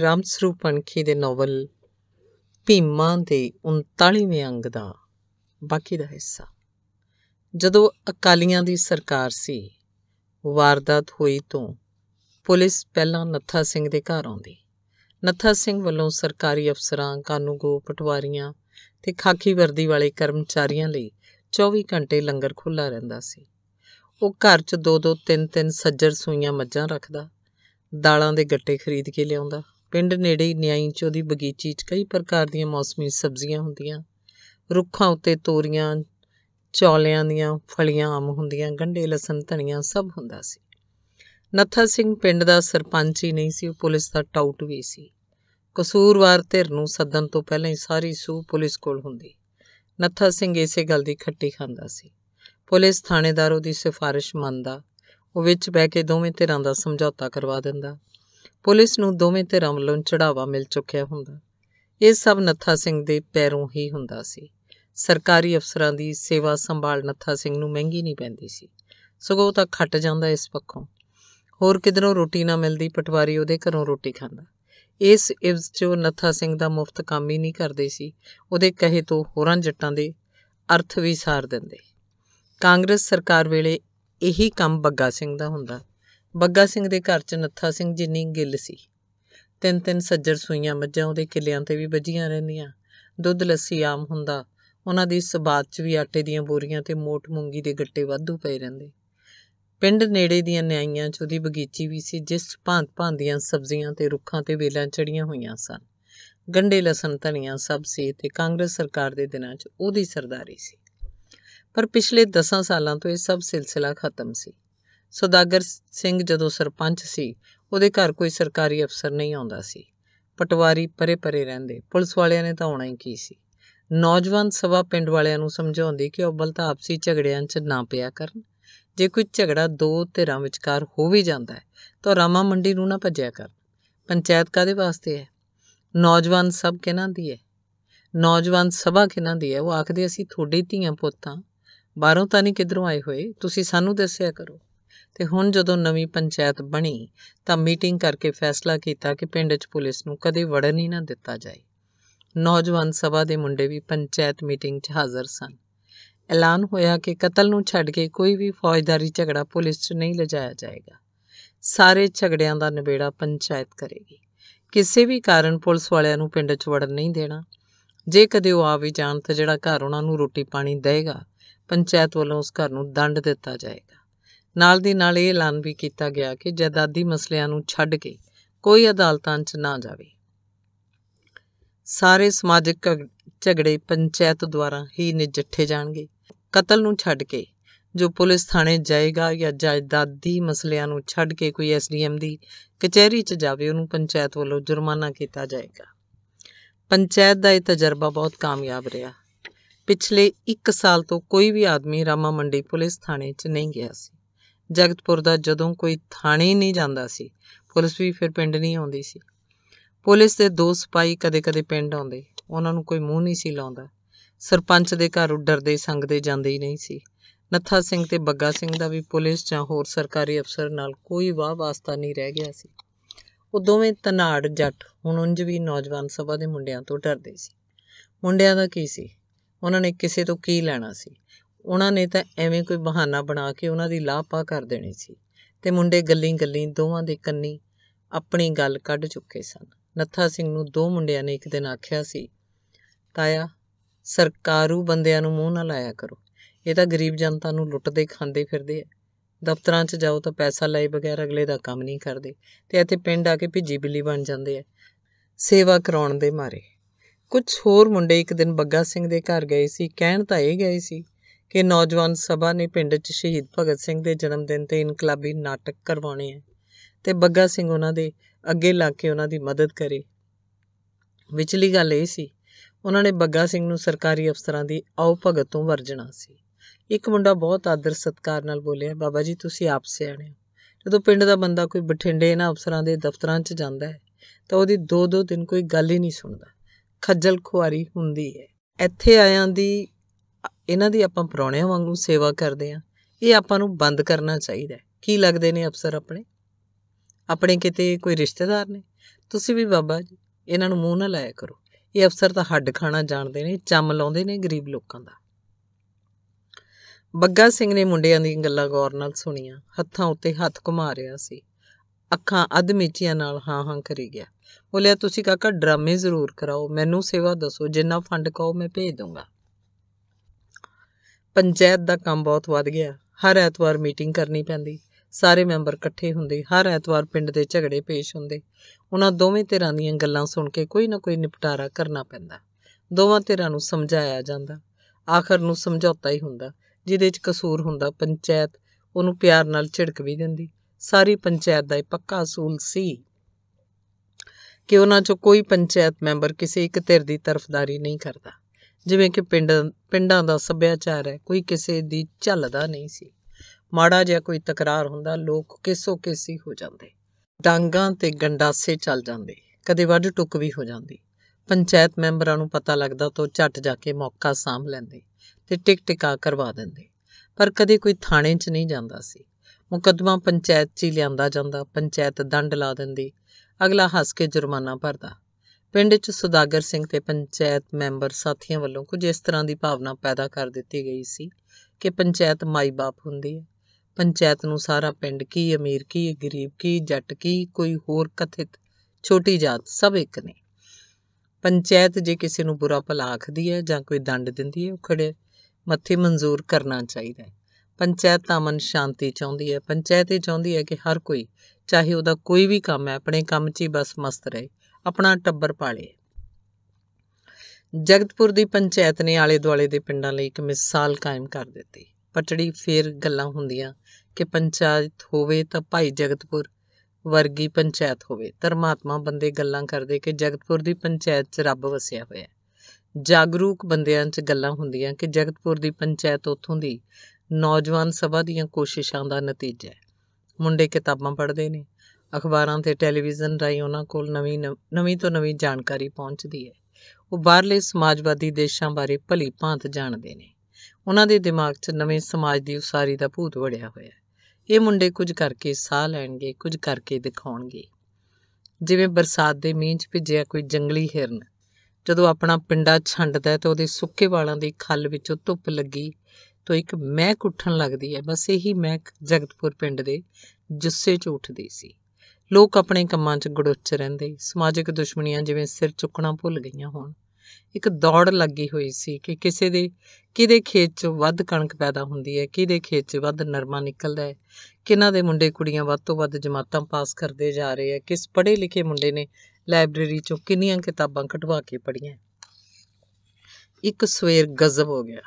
ਰਾਮ ਸਰੂਪ ਪੰਖੀ ਦੇ ਨੋਵਲ ਭੀਮਾ ਦੇ 39ਵੇਂ ਅੰਗ ਦਾ ਬਾਕੀ ਦਾ ਹਿੱਸਾ ਜਦੋਂ ਅਕਾਲੀਆਂ ਦੀ ਸਰਕਾਰ ਸੀ ਵਾਰਦਾਤ ਹੋਈ ਤੋਂ ਪੁਲਿਸ ਪਹਿਲਾਂ ਨੱਥਾ ਸਿੰਘ ਦੇ ਘਰ ਆਉਂਦੀ ਨੱਥਾ ਸਿੰਘ ਵੱਲੋਂ ਸਰਕਾਰੀ ਅਫਸਰਾਂ ਕਾਨੂੰਗੋ ਪਟਵਾਰੀਆਂ ਤੇ ਖਾਕੀ ਵਰਦੀ ਵਾਲੇ ਕਰਮਚਾਰੀਆਂ ਲਈ 24 ਘੰਟੇ ਲੰਗਰ ਖੁੱਲਾ ਰਹਿੰਦਾ ਸੀ ਉਹ ਘਰ 'ਚ ਦੋ ਦੋ ਤਿੰਨ ਤਿੰਨ ਸੱਜਰ ਸੂਈਆਂ ਮੱਝਾਂ ਰੱਖਦਾ ਦਾਲਾਂ ਦੇ ਗੱਟੇ ਖਰੀਦ ਕੇ ਲਿਆਉਂਦਾ ਪਿੰਡ ਨੇੜੇ ਨਿਆਈ ਉਹਦੀ ਬਗੀਚੀ 'ਚ ਕਈ ਪ੍ਰਕਾਰ ਦੀਆਂ ਮੌਸਮੀ ਸਬਜ਼ੀਆਂ ਹੁੰਦੀਆਂ ਰੁੱਖਾਂ ਉੱਤੇ ਤੋਰੀਆਂ ਚੌਲਿਆਂ ਦੀਆਂ ਫਲੀਆਂ ਆਮ ਹੁੰਦੀਆਂ ਗੰਡੇ ਲਸਣ ਧਨੀਆ ਸਭ ਹੁੰਦਾ ਸੀ ਨੱਥਾ ਸਿੰਘ ਪਿੰਡ ਦਾ ਸਰਪੰਚ ਹੀ ਨਹੀਂ ਸੀ ਉਹ ਪੁਲਿਸ ਦਾ ਟਾਊਟ ਵੀ ਸੀ ਕਸੂਰਵਾਰ ਧਿਰ ਨੂੰ ਸੱਦਣ ਤੋਂ ਪਹਿਲਾਂ ਹੀ ਸਾਰੀ ਸੂ ਪੁਲਿਸ ਕੋਲ ਹੁੰਦੀ ਨੱਥਾ ਸਿੰਘ ਇਸੇ ਗੱਲ ਦੀ ਖੱਟੀ ਖਾਂਦਾ ਸੀ ਪੁਲਿਸ ਥਾਣੇਦਾਰ ਉਹਦੀ ਸਿਫਾਰਿਸ਼ ਮੰਨਦਾ ਉਹ ਵਿੱਚ ਬਹਿ ਕੇ ਦੋਵੇਂ ਧਿਰਾਂ ਦਾ ਸਮਝੌਤਾ ਕਰਵਾ ਦਿੰਦਾ ਪੁਲਿਸ ਨੂੰ ਦੋਵੇਂ ਧਿਰਾਂ ਵੱਲੋਂ ਚੜਾਵਾ ਮਿਲ ਚੁੱਕਿਆ ਹੁੰਦਾ ਇਹ ਸਭ ਨੱਥਾ ਸਿੰਘ ਦੇ ਪੈਰੋਂ ਹੀ ਹੁੰਦਾ ਸੀ ਸਰਕਾਰੀ ਅਫਸਰਾਂ ਦੀ ਸੇਵਾ ਸੰਭਾਲ ਨੱਥਾ ਸਿੰਘ ਨੂੰ ਮਹਿੰਗੀ ਨਹੀਂ ਪੈਂਦੀ ਸੀ ਸਗੋਂ ਤਾਂ ਖੱਟ ਜਾਂਦਾ ਇਸ ਪੱਖੋਂ ਹੋਰ ਕਿਧਰੋਂ ਰੋਟੀ ਨਾ ਮਿਲਦੀ ਪਟਵਾਰੀ ਉਹਦੇ ਘਰੋਂ ਰੋਟੀ ਖਾਂਦਾ ਇਸ ਇਵਜ਼ 'ਚ ਉਹ ਨੱਥਾ ਸਿੰਘ ਦਾ ਮੁਫਤ ਕੰਮ ਹੀ ਨਹੀਂ ਕਰਦੇ ਸੀ ਉਹਦੇ ਕਹੇ ਤੋਂ ਹੋਰਾਂ ਜੱਟਾਂ ਦੇ ਅਰਥ ਵੀ ਸਾਰ ਦਿੰਦੇ ਕਾਂਗਰਸ ਸਰਕਾਰ ਵੇਲੇ ਇਹੀ ਕੰਮ ਬੱਗਾ ਸਿੰਘ ਦਾ ਹੁੰਦਾ ਬੱਗਾ ਸਿੰਘ ਦੇ ਘਰ 'ਚ ਨੱਥਾ ਸਿੰਘ ਜਿੰਨੀ ਗਿੱਲ ਸੀ ਤਿੰਨ ਤਿੰਨ ਸੱਜਰ ਸੂਈਆਂ ਮੱਝਾਂ ਉਹਦੇ ਕਿੱਲਿਆਂ ਤੇ ਵੀ ਵੱਜੀਆਂ ਰਹਿੰਦੀਆਂ ਦੁੱਧ ਲੱਸੀ ਆਮ ਹੁੰਦਾ ਉਹਨਾਂ ਦੀ ਸਬਾਤ 'ਚ ਵੀ ਆਟੇ ਦੀਆਂ ਬੋਰੀਆਂ ਤੇ ਮੋਟ ਮੂੰਗੀ ਦੇ ਗੱਟੇ ਵਾਧੂ ਪਏ ਰਹਿੰਦੇ ਪਿੰਡ ਨੇੜੇ ਦੀਆਂ ਨਿਆਈਆਂ 'ਚ ਉਹਦੀ ਬਗੀਚੀ ਵੀ ਸੀ ਜਿਸ ਭਾਂਤ-ਭਾਂਤ ਦੀਆਂ ਸਬਜ਼ੀਆਂ ਤੇ ਰੁੱਖਾਂ ਤੇ ਵੇਲਾਂ ਚੜੀਆਂ ਹੋਈਆਂ ਸਨ ਗੰਡੇ ਲਸਣ ਧਣੀਆਂ ਸਭ ਸੀ ਤੇ ਕਾਂਗਰਸ ਸਰਕਾਰ ਦੇ ਦਿਨਾਂ 'ਚ ਉਹਦੀ ਸਰਦਾਰੀ ਸੀ ਪਰ ਪਿਛਲੇ 10 ਸਾਲਾਂ ਤੋਂ ਇਹ ਸਭ ਸਿਲਸਿਲਾ ਖਤਮ ਸੀ ਸਦਾਗਰ ਸਿੰਘ ਜਦੋਂ ਸਰਪੰਚ ਸੀ ਉਹਦੇ ਘਰ ਕੋਈ ਸਰਕਾਰੀ ਅਫਸਰ ਨਹੀਂ ਆਉਂਦਾ ਸੀ ਪਟਵਾਰੀ ਪਰੇ-ਪਰੇ ਰਹਿੰਦੇ ਪੁਲਿਸ ਵਾਲਿਆਂ ਨੇ ਤਾਂ ਆਉਣਾ ਹੀ ਕੀ ਸੀ ਨੌਜਵਾਨ ਸਭਾ ਪਿੰਡ ਵਾਲਿਆਂ ਨੂੰ ਸਮਝਾਉਂਦੀ ਕਿ ਉਹ ਬਲਤਾ ਆਪਸੀ ਝਗੜਿਆਂ 'ਚ ਨਾ ਪਿਆ ਕਰਨ ਜੇ ਕੋਈ ਝਗੜਾ ਦੋ ਧਿਰਾਂ ਵਿਚਕਾਰ ਹੋ ਵੀ ਜਾਂਦਾ ਹੈ ਤਾਂ ਰਾਮਾ ਮੰਡੀ ਨੂੰ ਨਾ ਭੱਜਿਆ ਕਰ ਪੰਚਾਇਤ ਕਾਦੇ ਵਾਸਤੇ ਹੈ ਨੌਜਵਾਨ ਸਭ ਕਿਨਾਂ ਦੀ ਹੈ ਨੌਜਵਾਨ ਸਭਾ ਕਿਨਾਂ ਦੀ ਹੈ ਉਹ ਆਖਦੇ ਅਸੀਂ ਤੁਹਾਡੇ ਧੀਆਂ ਪੁੱਤਾਂ ਬਾਹਰੋਂ ਤਾਂ ਨਹੀਂ ਕਿਧਰੋਂ ਆਏ ਹੋਏ ਤੁਸੀਂ ਸਾਨੂੰ ਦੱਸਿਆ ਕਰੋ ਤੇ ਹੁਣ ਜਦੋਂ ਨਵੀਂ ਪੰਚਾਇਤ ਬਣੀ ਤਾਂ ਮੀਟਿੰਗ ਕਰਕੇ ਫੈਸਲਾ ਕੀਤਾ ਕਿ ਪਿੰਡ 'ਚ ਪੁਲਿਸ ਨੂੰ ਕਦੇ ਵੜਨ ਹੀ ਨਾ ਦਿੱਤਾ ਜਾਏ ਨੌਜਵਾਨ ਸਭਾ ਦੇ ਮੁੰਡੇ ਵੀ ਪੰਚਾਇਤ ਮੀਟਿੰਗ 'ਚ ਹਾਜ਼ਰ ਸਨ ਐਲਾਨ ਹੋਇਆ ਕਿ ਕਤਲ ਨੂੰ ਛੱਡ ਕੇ ਕੋਈ ਵੀ ਫੌਜਦਾਰੀ ਝਗੜਾ ਪੁਲਿਸ 'ਚ ਨਹੀਂ ਲਜਾਇਆ ਜਾਏਗਾ ਸਾਰੇ ਝਗੜਿਆਂ ਦਾ ਨਿਬੇੜਾ ਪੰਚਾਇਤ ਕਰੇਗੀ ਕਿਸੇ ਵੀ ਕਾਰਨ ਪੁਲਿਸ ਵਾਲਿਆਂ ਨੂੰ ਪਿੰਡ 'ਚ ਵੜਨ ਨਹੀਂ ਦੇਣਾ ਜੇ ਕਦੇ ਉਹ ਆ ਵੀ ਜਾਣ ਤਾਂ ਜਿਹੜਾ ਘਰ ਉਹਨਾਂ ਨੂੰ ਰੋਟੀ ਪਾਣੀ ਦੇਗਾ ਪੰਚਾਇਤ ਵੱਲੋਂ ਉਸ ਘਰ ਨੂੰ ਦੰਡ ਦਿੱਤਾ ਜਾਏਗਾ ਨਾਲ ਦੀ ਨਾਲ ਇਹ ਐਲਾਨ ਵੀ ਕੀਤਾ ਗਿਆ ਕਿ ਜਾਇਦਾਦੀ ਮਸਲਿਆਂ ਨੂੰ ਛੱਡ ਕੇ ਕੋਈ ਅਦਾਲਤਾਂ 'ਚ ਨਾ ਜਾਵੇ ਸਾਰੇ ਸਮਾਜਿਕ ਝਗੜੇ ਪੰਚਾਇਤ ਦੁਆਰਾ ਹੀ ਨਿਜੱਠੇ ਜਾਣਗੇ ਕਤਲ ਨੂੰ ਛੱਡ ਕੇ ਜੋ ਪੁਲਿਸ ਥਾਣੇ ਜਾਏਗਾ ਜਾਂ ਜਾਇਦਾਦੀ ਮਸਲਿਆਂ ਨੂੰ ਛੱਡ ਕੇ ਕੋਈ ਐਸਡੀਐਮ ਦੀ ਕਚਹਿਰੀ 'ਚ ਜਾਵੇ ਉਹਨੂੰ ਪੰਚਾਇਤ ਵੱਲੋਂ ਜੁਰਮਾਨਾ ਕੀਤਾ ਜਾਏਗਾ ਪੰਚਾਇਤ ਦਾ ਇਹ ਤਜਰਬਾ ਬਹੁਤ ਕਾਮਯਾਬ ਰਿਹਾ ਪਿਛਲੇ 1 ਸਾਲ ਤੋਂ ਕੋਈ ਵੀ ਆਦਮੀ ਰਾਮਾ ਮੰਡੀ ਪੁਲਿਸ ਥਾਣੇ 'ਚ ਨਹੀਂ ਗਿਆ ਸੀ ਜਗਤਪੁਰ ਦਾ ਜਦੋਂ ਕੋਈ ਥਾਣੇ ਨਹੀਂ ਜਾਂਦਾ ਸੀ ਪੁਲਿਸ ਵੀ ਫਿਰ ਪਿੰਡ ਨਹੀਂ ਆਉਂਦੀ ਸੀ ਪੁਲਿਸ ਦੇ ਦੋ ਸਿਪਾਈ ਕਦੇ-ਕਦੇ ਪਿੰਡ ਆਉਂਦੇ ਉਹਨਾਂ ਨੂੰ ਕੋਈ ਮੂੰਹ ਨਹੀਂ ਸੀ ਲਾਉਂਦਾ ਸਰਪੰਚ ਦੇ ਘਰ ਡਰਦੇ ਸੰਗਦੇ ਜਾਂਦੇ ਹੀ ਨਹੀਂ ਸੀ ਨੱਥਾ ਸਿੰਘ ਤੇ ਬੱਗਾ ਸਿੰਘ ਦਾ ਵੀ ਪੁਲਿਸ ਜਾਂ ਹੋਰ ਸਰਕਾਰੀ ਅਫਸਰ ਨਾਲ ਕੋਈ ਵਾਹ ਵਾਸਤਾ ਨਹੀਂ ਰਹਿ ਗਿਆ ਸੀ ਉਹ ਦੋਵੇਂ ਤਨਾੜ ਜੱਟ ਹੁਣ ਉੰਜ ਵੀ ਨੌਜਵਾਨ ਸਭਾ ਦੇ ਮੁੰਡਿਆਂ ਤੋਂ ਡਰਦੇ ਸੀ ਮੁੰਡਿਆਂ ਦਾ ਕੀ ਸੀ ਉਹਨਾਂ ਨੇ ਕਿਸੇ ਤੋਂ ਕੀ ਲੈਣਾ ਸੀ ਉਹਨਾਂ ਨੇ ਤਾਂ ਐਵੇਂ ਕੋਈ ਬਹਾਨਾ ਬਣਾ ਕੇ ਉਹਨਾਂ ਦੀ ਲਾਪਾ ਕਰ ਦੇਣੀ ਸੀ ਤੇ ਮੁੰਡੇ ਗੱਲੀ ਗੱਲੀ ਦੋਵਾਂ ਦੇ ਕੰਨੀ ਆਪਣੀ ਗੱਲ ਕੱਢ ਚੁੱਕੇ ਸਨ ਨੱਥਾ ਸਿੰਘ ਨੂੰ ਦੋ ਮੁੰਡਿਆਂ ਨੇ ਇੱਕ ਦਿਨ ਆਖਿਆ ਸੀ ਤਾਇਆ ਸਰਕਾਰੂ ਬੰਦਿਆਂ ਨੂੰ ਮੂੰਹ ਨਾ ਲਾਇਆ ਕਰੋ ਇਹ ਤਾਂ ਗਰੀਬ ਜਨਤਾ ਨੂੰ ਲੁੱਟਦੇ ਖਾਂਦੇ ਫਿਰਦੇ ਆ ਦਫ਼ਤਰਾਂ 'ਚ ਜਾਓ ਤਾਂ ਪੈਸਾ ਲਏ ਬਗੈਰ ਅਗਲੇ ਦਾ ਕੰਮ ਨਹੀਂ ਕਰਦੇ ਤੇ ਇੱਥੇ ਪਿੰਡ ਆ ਕੇ ਭਿੱਜੀ ਬਿੱਲੀ ਬਣ ਜਾਂਦੇ ਆ ਸੇਵਾ ਕਰਾਉਣ ਦੇ ਮਾਰੇ ਕੁਝ ਹੋਰ ਮੁੰਡੇ ਇੱਕ ਦਿਨ ਬੱਗਾ ਸਿੰਘ ਦੇ ਘਰ ਗਏ ਸੀ ਕਹਿਣ ਤਾਂ ਇਹ ਗਏ ਸੀ ਕਿ ਨੌਜਵਾਨ ਸਭਾ ਨੇ ਪਿੰਡ 'ਚ ਸ਼ਹੀਦ ਭਗਤ ਸਿੰਘ ਦੇ ਜਨਮ ਦਿਨ ਤੇ ਇਨਕਲਾਬੀ ਨਾਟਕ ਕਰਵਾਉਣੇ ਆ ਤੇ ਬੱਗਾ ਸਿੰਘ ਉਹਨਾਂ ਦੇ ਅੱਗੇ ਲਾ ਕੇ ਉਹਨਾਂ ਦੀ ਮਦਦ ਕਰੇ ਵਿਚਲੀ ਗੱਲ ਇਹ ਸੀ ਉਹਨਾਂ ਨੇ ਬੱਗਾ ਸਿੰਘ ਨੂੰ ਸਰਕਾਰੀ ਅਫਸਰਾਂ ਦੀ ਆਉ ਭਗਤ ਤੋਂ ਵਰਜਣਾ ਸੀ ਇੱਕ ਮੁੰਡਾ ਬਹੁਤ ਆਦਰ ਸਤਕਾਰ ਨਾਲ ਬੋਲਿਆ ਬਾਬਾ ਜੀ ਤੁਸੀਂ ਆਪ ਸਿਆਣੇ ਹੋ ਜਦੋਂ ਪਿੰਡ ਦਾ ਬੰਦਾ ਕੋਈ ਬਠਿੰਡੇ ਇਹਨਾਂ ਅਫਸਰਾਂ ਦੇ ਦਫ਼ਤਰਾਂ 'ਚ ਜਾਂਦਾ ਹੈ ਤਾਂ ਉਹਦੀ ਦੋ ਦੋ ਦਿਨ ਕੋਈ ਗੱਲ ਹੀ ਨਹੀਂ ਸੁਣਦਾ ਖੱਜਲ ਖੁਆਰੀ ਹੁੰਦੀ ਹੈ ਇੱਥੇ ਆਇਆਂ ਦੀ ਇਹਨਾਂ ਦੀ ਆਪਾਂ ਪਰੌਣਿਆਂ ਵਾਂਗੂ ਸੇਵਾ ਕਰਦੇ ਆ ਇਹ ਆਪਾਂ ਨੂੰ ਬੰਦ ਕਰਨਾ ਚਾਹੀਦਾ ਕੀ ਲੱਗਦੇ ਨੇ ਅਫਸਰ ਆਪਣੇ ਆਪਣੇ ਕਿਤੇ ਕੋਈ ਰਿਸ਼ਤੇਦਾਰ ਨੇ ਤੁਸੀਂ ਵੀ ਬਾਬਾ ਜੀ ਇਹਨਾਂ ਨੂੰ ਮੂੰਹ ਨਾ ਲਾਇਆ ਕਰੋ ਇਹ ਅਫਸਰ ਤਾਂ ਹੱਡ ਖਾਣਾ ਜਾਣਦੇ ਨੇ ਚੰਮ ਲਾਉਂਦੇ ਨੇ ਗਰੀਬ ਲੋਕਾਂ ਦਾ ਬੱਗਾ ਸਿੰਘ ਨੇ ਮੁੰਡਿਆਂ ਦੀਆਂ ਗੱਲਾਂ ਗੌਰ ਨਾਲ ਸੁਣੀਆਂ ਹੱਥਾਂ ਉੱਤੇ ਹੱਥ ਘੁਮਾ ਰਿਹਾ ਸੀ ਅੱਖਾਂ ਅਧਮੀਚੀਆਂ ਨਾਲ ਹਾਂ ਹਾਂ ਕਰੀ ਗਿਆ ਬੋਲਿਆ ਤੁਸੀਂ ਕਾਕਾ ਡਰਾਮੇ ਜ਼ਰੂਰ ਕਰਾਓ ਮੈਨੂੰ ਸੇਵਾ ਦੱਸੋ ਜਿੰਨਾ ਫੰਡ ਕਹੋ ਮੈਂ ਭੇਜ ਦੂੰਗਾ ਪੰਚਾਇਤ ਦਾ ਕੰਮ ਬਹੁਤ ਵੱਧ ਗਿਆ ਹਰ ਐਤਵਾਰ ਮੀਟਿੰਗ ਕਰਨੀ ਪੈਂਦੀ ਸਾਰੇ ਮੈਂਬਰ ਇਕੱਠੇ ਹੁੰਦੇ ਹਰ ਐਤਵਾਰ ਪਿੰਡ ਦੇ ਝਗੜੇ ਪੇਸ਼ ਹੁੰਦੇ ਉਹਨਾਂ ਦੋਵੇਂ ਧਿਰਾਂ ਦੀਆਂ ਗੱਲਾਂ ਸੁਣ ਕੇ ਕੋਈ ਨਾ ਕੋਈ ਨਿਪਟਾਰਾ ਕਰਨਾ ਪੈਂਦਾ ਦੋਵਾਂ ਧਿਰਾਂ ਨੂੰ ਸਮਝਾਇਆ ਜਾਂਦਾ ਆਖਰ ਨੂੰ ਸਮਝੌਤਾ ਹੀ ਹੁੰਦਾ ਜਿਹਦੇ 'ਚ ਕਸੂਰ ਹੁੰਦਾ ਪੰਚਾਇਤ ਉਹਨੂੰ ਪਿਆਰ ਨਾਲ ਝਿੜਕ ਵੀ ਦਿੰਦੀ ਸਾਰੀ ਪੰਚਾਇਤ ਦਾ ਇਹ ਪੱਕਾ ਸੂਲ ਸੀ ਕਿ ਉਹਨਾਂ 'ਚੋਂ ਕੋਈ ਪੰਚਾਇਤ ਮੈਂਬਰ ਕਿਸੇ ਇੱਕ ਧਿਰ ਦੀ ਤਰਫਦਾਰੀ ਨਹੀਂ ਕਰਦਾ ਜਿਵੇਂ ਕਿ ਪਿੰਡ ਪਿੰਡਾਂ ਦਾ ਸੱਭਿਆਚਾਰ ਹੈ ਕੋਈ ਕਿਸੇ ਦੀ ਝੱਲਦਾ ਨਹੀਂ ਸੀ ਮਾੜਾ ਜਿਹਾ ਕੋਈ ਤਕਰਾਰ ਹੁੰਦਾ ਲੋਕ ਕਿਸੋ ਕਿਸੀ ਹੋ ਜਾਂਦੇ ਡਾਂਗਾਂ ਤੇ ਗੰਡਾਸੇ ਚੱਲ ਜਾਂਦੇ ਕਦੇ ਵੱਢ ਟੁੱਕ ਵੀ ਹੋ ਜਾਂਦੀ ਪੰਚਾਇਤ ਮੈਂਬਰਾਂ ਨੂੰ ਪਤਾ ਲੱਗਦਾ ਤਾਂ ਝੱਟ ਜਾ ਕੇ ਮੌਕਾ ਸਾਂਭ ਲੈਂਦੇ ਤੇ ਟਿਕ ਟਿਕਾ ਕਰਵਾ ਦਿੰਦੇ ਪਰ ਕਦੇ ਕੋਈ ਥਾਣੇ 'ਚ ਨਹੀਂ ਜਾਂਦਾ ਸੀ ਮੁਕੱਦਮਾ ਪੰਚਾਇਤ 'ਚ ਹੀ ਲਿਆਂਦਾ ਜਾਂਦਾ ਪੰਚਾਇਤ ਦੰਡ ਲਾ ਦਿੰਦੀ ਅਗਲਾ ਹੱਸ ਕੇ ਜੁਰਮਾਨਾ ਭਰਦਾ ਪਿੰਡ 'ਚ ਸੁਦਾਗਰ ਸਿੰਘ ਤੇ ਪੰਚਾਇਤ ਮੈਂਬਰ ਸਾਥੀਆਂ ਵੱਲੋਂ ਕੁਝ ਇਸ ਤਰ੍ਹਾਂ ਦੀ ਭਾਵਨਾ ਪੈਦਾ ਕਰ ਦਿੱਤੀ ਗਈ ਸੀ ਕਿ ਪੰਚਾਇਤ ਮਾਈ-ਬਾਪ ਹੁੰਦੀ ਹੈ ਪੰਚਾਇਤ ਨੂੰ ਸਾਰਾ ਪਿੰਡ ਕੀ ਅਮੀਰ ਕੀ ਗਰੀਬ ਕੀ ਜੱਟ ਕੀ ਕੋਈ ਹੋਰ ਕਥਿਤ ਛੋਟੀ ਜਾਤ ਸਭ ਇੱਕ ਨੇ ਪੰਚਾਇਤ ਜੇ ਕਿਸੇ ਨੂੰ ਬੁਰਾ ਭਲਾ ਆਖਦੀ ਹੈ ਜਾਂ ਕੋਈ ਦੰਡ ਦਿੰਦੀ ਹੈ ਉਹ ਖੜੇ ਮੱਥੇ ਮਨਜ਼ੂਰ ਕਰਨਾ ਚਾਹੀਦਾ ਹੈ ਪੰਚਾਇਤ ਤਾਂ ਮਨ ਸ਼ਾਂਤੀ ਚਾਹੁੰਦੀ ਹੈ ਪੰਚਾਇਤ ਇਹ ਚਾਹੁੰਦੀ ਹੈ ਕਿ ਹਰ ਕੋਈ ਚਾਹੇ ਉਹਦਾ ਕੋਈ ਵੀ ਕੰਮ ਹੈ ਆਪਣੇ ਕੰਮ 'ਚ ਹੀ ਬਸ ਮਸਤ ਰਹੇ ਆਪਣਾ ਟੱਬਰ ਪਾਲੇ ਜਗਤਪੁਰ ਦੀ ਪੰਚਾਇਤ ਨੇ ਆਲੇ ਦੁਆਲੇ ਦੇ ਪਿੰਡਾਂ ਲਈ ਇੱਕ ਮਿਸਾਲ ਕਾਇਮ ਕਰ ਦਿੱਤੀ ਪਟੜੀ ਫੇਰ ਗੱਲਾਂ ਹੁੰਦੀਆਂ ਕਿ ਪੰਚਾਇਤ ਹੋਵੇ ਤਾਂ ਭਾਈ ਜਗਤਪੁਰ ਵਰਗੀ ਪੰਚਾਇਤ ਹੋਵੇ ਧਰਮਾਤਮਾ ਬੰਦੇ ਗੱਲਾਂ ਕਰਦੇ ਕਿ ਜਗਤਪੁਰ ਦੀ ਪੰਚਾਇਤ 'ਚ ਰੱਬ ਵਸਿਆ ਹੋਇਆ ਹੈ ਜਾਗਰੂਕ ਬੰਦਿਆਂ 'ਚ ਗੱਲਾਂ ਹੁੰਦੀਆਂ ਕਿ ਜਗਤਪੁਰ ਦੀ ਪੰਚਾਇਤ ਉੱਥੋਂ ਦੀ ਨੌਜਵਾਨ ਸਭਾ ਦੀਆਂ ਕੋਸ਼ਿਸ਼ਾਂ ਦਾ ਨਤੀਜਾ ਹੈ ਮੁੰਡੇ ਕਿਤਾਬਾਂ ਪੜ੍ਹਦੇ ਨੇ ਅਖਬਾਰਾਂ ਤੇ ਟੈਲੀਵਿਜ਼ਨ ਰਾਹੀਂ ਉਹਨਾਂ ਕੋਲ ਨਵੀਂ ਨਵੀਂ ਤੋਂ ਨਵੀਂ ਜਾਣਕਾਰੀ ਪਹੁੰਚਦੀ ਹੈ ਉਹ ਬਾਹਰਲੇ ਸਮਾਜਵਾਦੀ ਦੇਸ਼ਾਂ ਬਾਰੇ ਭਲੀ ਭਾਂਤ ਜਾਣਦੇ ਨੇ ਉਹਨਾਂ ਦੇ ਦਿਮਾਗ 'ਚ ਨਵੇਂ ਸਮਾਜ ਦੀ ਉਸਾਰੀ ਦਾ ਭੂਤ ਵੜਿਆ ਹੋਇਆ ਹੈ ਇਹ ਮੁੰਡੇ ਕੁਝ ਕਰਕੇ ਸਾਹ ਲੈਣਗੇ ਕੁਝ ਕਰਕੇ ਦਿਖਾਉਣਗੇ ਜਿਵੇਂ ਬਰਸਾਤ ਦੇ ਮੀਂਹ 'ਚ ਭਿੱਜਿਆ ਕੋਈ ਜੰਗਲੀ ਹਿਰਨ ਜਦੋਂ ਆਪਣਾ ਪਿੰਡਾ ਛੰਡਦਾ ਤਾਂ ਉਹਦੇ ਸੁੱਕੇ ਵਾਲਾਂ ਦੀ ਖੱਲ ਵਿੱਚੋਂ ਧੁੱਪ ਲੱਗੀ ਤਾਂ ਇੱਕ ਮਹਿਕ ਉੱਠਣ ਲੱਗਦੀ ਹੈ ਬਸ ਇਹੀ ਮਹਿਕ ਜਗਤਪੁਰ ਪਿੰਡ ਦੇ ਜੁੱਸੇ 'ਚ ਉੱਠਦੀ ਸੀ ਲੋਕ ਆਪਣੇ ਕੰਮਾਂ 'ਚ ਗੜੁੱਚ ਰਹਿੰਦੇ ਸਮਾਜਿਕ ਦੁਸ਼ਮਣੀਆਂ ਜਿਵੇਂ ਸਿਰ ਚੁੱਕਣਾ ਭੁੱਲ ਗਈਆਂ ਹੋਣ ਇੱਕ ਦੌੜ ਲੱਗੀ ਹੋਈ ਸੀ ਕਿ ਕਿਸੇ ਦੇ ਕਿਹਦੇ ਖੇਤ 'ਚ ਵੱਧ ਕਣਕ ਪੈਦਾ ਹੁੰਦੀ ਹੈ ਕਿਹਦੇ ਖੇਤ 'ਚ ਵੱਧ ਨਰਮਾ ਨਿਕਲਦਾ ਹੈ ਕਿਨਾਂ ਦੇ ਮੁੰਡੇ ਕੁੜੀਆਂ ਵੱਧ ਤੋਂ ਵੱਧ ਜਮਾਤਾਂ ਪਾਸ ਕਰਦੇ ਜਾ ਰਹੇ ਆ ਕਿਸ ਪੜ੍ਹੇ ਲਿਖੇ ਮੁੰਡੇ ਨੇ ਲਾਇਬ੍ਰੇਰੀ 'ਚੋਂ ਕਿੰਨੀਆਂ ਕਿਤਾਬਾਂ ਕਢਵਾ ਕੇ ਪੜ੍ਹੀਆਂ ਇੱਕ ਸਵੇਰ ਗਜ਼ਬ ਹੋ ਗਿਆ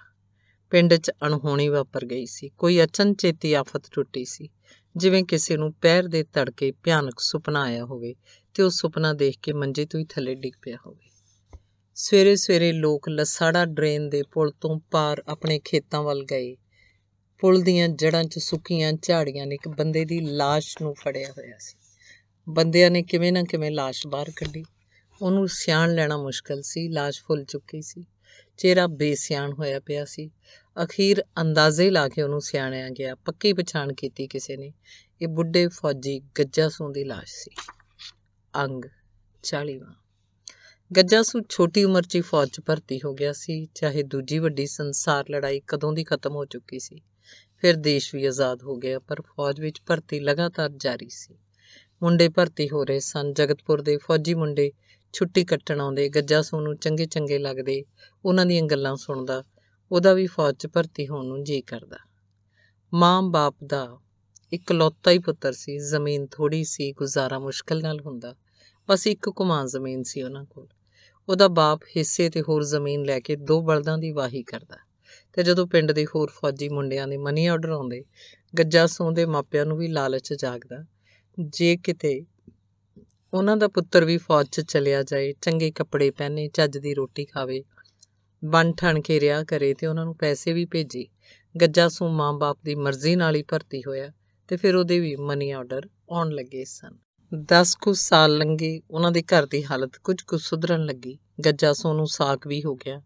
ਪਿੰਡ 'ਚ ਅਣਹੋਣੀ ਵਾਪਰ ਗਈ ਸੀ ਕੋਈ ਅਚਨਚੇਤੀ ਆਫਤ ਟੁੱਟੀ ਸੀ ਜਿਵੇਂ ਕਿਸੇ ਨੂੰ ਪੈਰ ਦੇ ਤੜਕੇ ਭਿਆਨਕ ਸੁਪਨਾ ਆਇਆ ਹੋਵੇ ਤੇ ਉਹ ਸੁਪਨਾ ਦੇਖ ਕੇ ਮੰਜੇ ਤੋਂ ਹੀ ਥੱਲੇ ਡਿੱਗ ਪਿਆ ਹੋਵੇ ਸਵੇਰੇ ਸਵੇਰੇ ਲੋਕ ਲਸਾੜਾ ਡਰੇਨ ਦੇ ਪੁਲ ਤੋਂ ਪਾਰ ਆਪਣੇ ਖੇਤਾਂ ਵੱਲ ਗਏ ਪੁਲ ਦੀਆਂ ਜੜਾਂ 'ਚ ਸੁੱਕੀਆਂ ਝਾੜੀਆਂ ਨੇ ਇੱਕ ਬੰਦੇ ਦੀ লাশ ਨੂੰ ਫੜਿਆ ਹੋਇਆ ਸੀ ਬੰਦਿਆਂ ਨੇ ਕਿਵੇਂ ਨਾ ਕਿਵੇਂ লাশ ਬਾਹਰ ਕੱਢੀ ਉਹਨੂੰ ਸਿਆਣ ਲੈਣਾ ਮੁਸ਼ਕਲ ਸੀ লাশ ਫੁੱਲ ਚੁੱਕੀ ਸੀ ਚਿਹਰਾ ਬੇਸਿਆਣ ਹੋਇਆ ਪਿਆ ਸੀ ਅਖੀਰ ਅੰਦਾਜ਼ੇ ਲਾ ਕੇ ਉਹਨੂੰ ਸਿਆਣਿਆ ਗਿਆ ਪੱਕੀ ਪਛਾਣ ਕੀਤੀ ਕਿਸੇ ਨੇ ਇਹ ਬੁੱਢੇ ਫੌਜੀ ਗੱਜਾ ਸੂ ਦੀ লাশ ਸੀ ਅੰਗ 40ਵਾਂ ਗੱਜਾ ਸੂ ਛੋਟੀ ਉਮਰ 'ਚ ਹੀ ਫੌਜ 'ਚ ਭਰਤੀ ਹੋ ਗਿਆ ਸੀ ਚਾਹੇ ਦੂਜੀ ਵੱਡੀ ਸੰਸਾਰ ਲੜਾਈ ਕਦੋਂ ਦੀ ਖਤਮ ਹੋ ਚੁੱਕੀ ਸੀ ਫਿਰ ਦੇਸ਼ ਵੀ ਆਜ਼ਾਦ ਹੋ ਗਿਆ ਪਰ ਫੌਜ ਵਿੱਚ ਭਰਤੀ ਲਗਾਤਾਰ ਜਾਰੀ ਸੀ ਮੁੰਡੇ ਭਰਤੀ ਹੋ ਰਹੇ ਸਨ ਜਗਤਪੁਰ ਦੇ ਫੌਜੀ ਮੁੰਡੇ ਛੁੱਟੀ ਕੱਟਣ ਆਉਂਦੇ ਗੱਜਾ ਸੂ ਨੂੰ ਚੰਗੇ ਚੰਗੇ ਲੱਗਦੇ ਉਹਨਾਂ ਦੀਆਂ ਗੱਲਾਂ ਸੁਣਦਾ ਉਹਦਾ ਵੀ ਫੌਜ 'ਚ ਭਰਤੀ ਹੋਣ ਨੂੰ ਜੀ ਕਰਦਾ ਮਾਂ-ਬਾਪ ਦਾ ਇਕਲੌਤਾ ਹੀ ਪੁੱਤਰ ਸੀ ਜ਼ਮੀਨ ਥੋੜੀ ਸੀ ਗੁਜ਼ਾਰਾ ਮੁਸ਼ਕਲ ਨਾਲ ਹੁੰਦਾ ਬਸ ਇੱਕ ਕੁਮਾਂ ਜ਼ਮੀਨ ਸੀ ਉਹਨਾਂ ਕੋਲ ਉਹਦਾ ਬਾਪ ਹਿੱਸੇ ਤੇ ਹੋਰ ਜ਼ਮੀਨ ਲੈ ਕੇ ਦੋ ਬਲਦਾਂ ਦੀ ਵਾਹੀ ਕਰਦਾ ਤੇ ਜਦੋਂ ਪਿੰਡ ਦੇ ਹੋਰ ਫੌਜੀ ਮੁੰਡਿਆਂ ਦੇ ਮਨੀ ਆਰਡਰ ਆਉਂਦੇ ਗੱਜਾ ਸੌਂਦੇ ਮਾਪਿਆਂ ਨੂੰ ਵੀ ਲਾਲਚ ਜਾਗਦਾ ਜੇ ਕਿਤੇ ਉਹਨਾਂ ਦਾ ਪੁੱਤਰ ਵੀ ਫੌਜ 'ਚ ਚਲਿਆ ਜਾਏ ਚੰਗੇ ਕੱਪੜੇ ਪਹਿਨੇ ਚੱਜ ਦੀ ਰੋਟੀ ਖਾਵੇ ਬਨ ਠਣ ਕੇ ਰਿਆ ਕਰੇ ਤੇ ਉਹਨਾਂ ਨੂੰ ਪੈਸੇ ਵੀ ਭੇਜੇ ਗੱਜਾ ਸੂ ਮਾਂ-ਬਾਪ ਦੀ ਮਰਜ਼ੀ ਨਾਲ ਹੀ ਭਰਤੀ ਹੋਇਆ ਤੇ ਫਿਰ ਉਹਦੇ ਵੀ ਮਨੀ ਆਰਡਰ ਆਉਣ ਲੱਗੇ ਸਨ 10 ਕੁ ਸਾਲ ਲੰਘੇ ਉਹਨਾਂ ਦੇ ਘਰ ਦੀ ਹਾਲਤ ਕੁਝ ਕੁ ਸੁਧਰਨ ਲੱਗੀ ਗੱਜਾ ਸੂ ਨੂੰ ਸਾਕ ਵੀ ਹੋ ਗਿਆ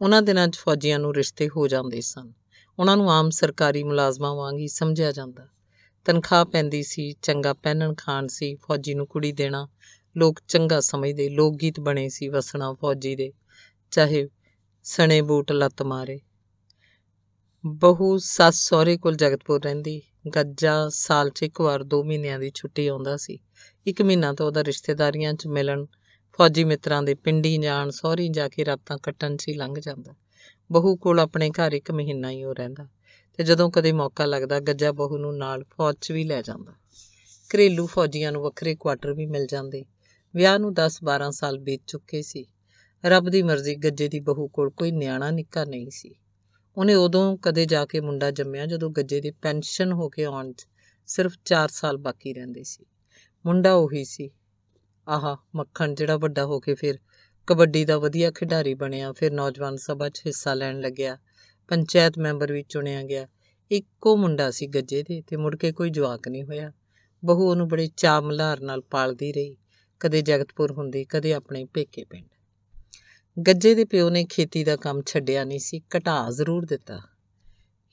ਉਹਨਾਂ ਦਿਨਾਂ 'ਚ ਫੌਜੀਆਂ ਨੂੰ ਰਿਸ਼ਤੇ ਹੋ ਜਾਂਦੇ ਸਨ ਉਹਨਾਂ ਨੂੰ ਆਮ ਸਰਕਾਰੀ ਮੁਲਾਜ਼ਮਾਂ ਵਾਂਗ ਹੀ ਸਮਝਿਆ ਜਾਂਦਾ ਤਨਖਾਹ ਪੈਂਦੀ ਸੀ ਚੰਗਾ ਪਹਿਨਣ ਖਾਣ ਸੀ ਫੌਜੀ ਨੂੰ ਕੁੜੀ ਦੇਣਾ ਲੋਕ ਚੰਗਾ ਸਮਝਦੇ ਲੋਕ ਗੀਤ ਬਣੇ ਸੀ ਵਸਣਾ ਫੌਜੀ ਦੇ ਚਾਹੇ ਸਣੇ ਬੂਟ ਲੱਤ ਮਾਰੇ ਬਹੂ ਸੱਸ ਸਹੁਰੇ ਕੋਲ ਜਗਤਪੁਰ ਰਹਿੰਦੀ ਗੱਜਾ ਸਾਲ 'ਚ ਇੱਕ ਵਾਰ 2 ਮਹੀਨਿਆਂ ਦੀ ਛੁੱਟੀ ਆਉਂਦਾ ਸੀ ਇੱਕ ਮਹੀਨਾ ਤਾਂ ਉਹਦਾ ਰਿਸ਼ਤੇਦਾਰੀਆਂ 'ਚ ਮਿਲਣ ਫੌਜੀ ਮਿੱਤਰਾਂ ਦੇ ਪਿੰਡੀ ਜਾਣ ਸਹੁਰੀ ਜਾ ਕੇ ਰਾਤਾਂ ਕੱਟਣ 'ਚ ਹੀ ਲੰਘ ਜਾਂਦਾ ਬਹੂ ਕੋਲ ਆਪਣੇ ਘਰ ਇੱਕ ਮਹੀਨਾ ਹੀ ਉਹ ਰਹਿੰਦਾ ਤੇ ਜਦੋਂ ਕਦੇ ਮੌਕਾ ਲੱਗਦਾ ਗੱਜਾ ਬਹੂ ਨੂੰ ਨਾਲ ਫੌਜ 'ਚ ਵੀ ਲੈ ਜਾਂਦਾ ਘਰੇਲੂ ਫੌਜੀਆਂ ਨੂੰ ਵੱਖਰੇ ਕੁਆਟਰ ਵੀ ਮਿਲ ਜਾਂਦੇ ਵਿਆਹ ਨੂੰ 10-12 ਸਾਲ ਬੀਤ ਚੁੱਕੇ ਸੀ ਰੱਬ ਦੀ ਮਰਜ਼ੀ ਗੱਜੇ ਦੀ ਬਹੂ ਕੋਲ ਕੋਈ ਨਿਆਣਾ ਨਿੱਕਾ ਨਹੀਂ ਸੀ ਉਹਨੇ ਉਦੋਂ ਕਦੇ ਜਾ ਕੇ ਮੁੰਡਾ ਜੰਮਿਆ ਜਦੋਂ ਗੱਜੇ ਦੀ ਪੈਨਸ਼ਨ ਹੋ ਕੇ ਆਉਣ 'ਚ ਸਿਰਫ 4 ਸਾਲ ਬਾਕੀ ਰਹਿੰਦੇ ਸੀ ਮੁੰਡਾ ਉਹੀ ਸੀ ਆਹਾ ਮੱਖਣ ਜਿਹੜਾ ਵੱਡਾ ਹੋ ਕੇ ਫਿਰ ਕਬੱਡੀ ਦਾ ਵਧੀਆ ਖਿਡਾਰੀ ਬਣਿਆ ਫਿਰ ਨੌਜਵਾਨ ਸਭਾ 'ਚ ਹਿੱਸਾ ਲੈਣ ਲੱਗਿਆ ਪੰਚਾਇਤ ਮੈਂਬਰ ਵੀ ਚੁਣਿਆ ਗਿਆ ਇੱਕੋ ਮੁੰਡਾ ਸੀ ਗੱਜੇ ਦੇ ਤੇ ਮੁੜ ਕੇ ਕੋਈ ਜਵਾਕ ਨਹੀਂ ਹੋਇਆ ਬਹੂ ਉਹਨੂੰ ਬੜੇ ਚਾਮਲਾਰ ਨਾਲ ਪਾਲਦੀ ਰਹੀ ਕਦੇ ਜਗਤਪੁਰ ਹੁੰਦੀ ਕਦੇ ਆਪਣੇ ਪੇਕੇ ਪਿੰਡ ਗੱਜੇ ਦੇ ਪਿਓ ਨੇ ਖੇਤੀ ਦਾ ਕੰਮ ਛੱਡਿਆ ਨਹੀਂ ਸੀ ਘਟਾ ਜ਼ਰੂਰ ਦਿੱਤਾ